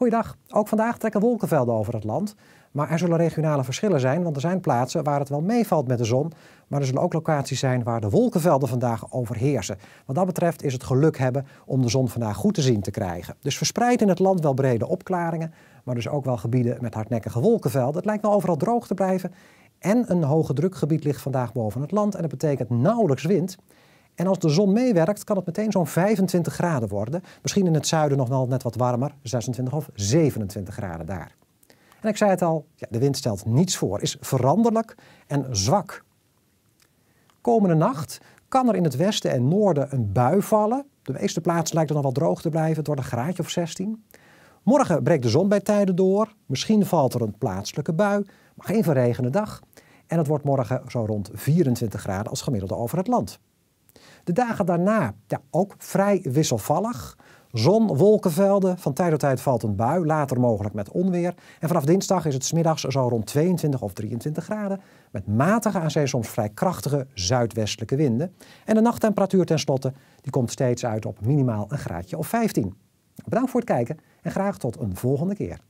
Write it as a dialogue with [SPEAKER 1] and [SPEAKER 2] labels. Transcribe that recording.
[SPEAKER 1] Goeiedag. Ook vandaag trekken wolkenvelden over het land. Maar er zullen regionale verschillen zijn, want er zijn plaatsen waar het wel meevalt met de zon. Maar er zullen ook locaties zijn waar de wolkenvelden vandaag overheersen. Wat dat betreft is het geluk hebben om de zon vandaag goed te zien te krijgen. Dus verspreid in het land wel brede opklaringen, maar dus ook wel gebieden met hardnekkige wolkenvelden. Het lijkt wel overal droog te blijven. En een hoge drukgebied ligt vandaag boven het land en dat betekent nauwelijks wind. En als de zon meewerkt, kan het meteen zo'n 25 graden worden. Misschien in het zuiden nog wel net wat warmer, 26 of 27 graden daar. En ik zei het al, ja, de wind stelt niets voor, is veranderlijk en zwak. Komende nacht kan er in het westen en noorden een bui vallen. De meeste plaatsen lijkt er nog wel droog te blijven, het wordt een graadje of 16. Morgen breekt de zon bij tijden door. Misschien valt er een plaatselijke bui, maar geen verregende dag. En het wordt morgen zo rond 24 graden als gemiddelde over het land. De dagen daarna ja, ook vrij wisselvallig. Zon, wolkenvelden, van tijd tot tijd valt een bui, later mogelijk met onweer. En vanaf dinsdag is het smiddags zo rond 22 of 23 graden, met matige aan zeer soms vrij krachtige zuidwestelijke winden. En de nachttemperatuur tenslotte, die komt steeds uit op minimaal een graadje of 15. Bedankt voor het kijken en graag tot een volgende keer.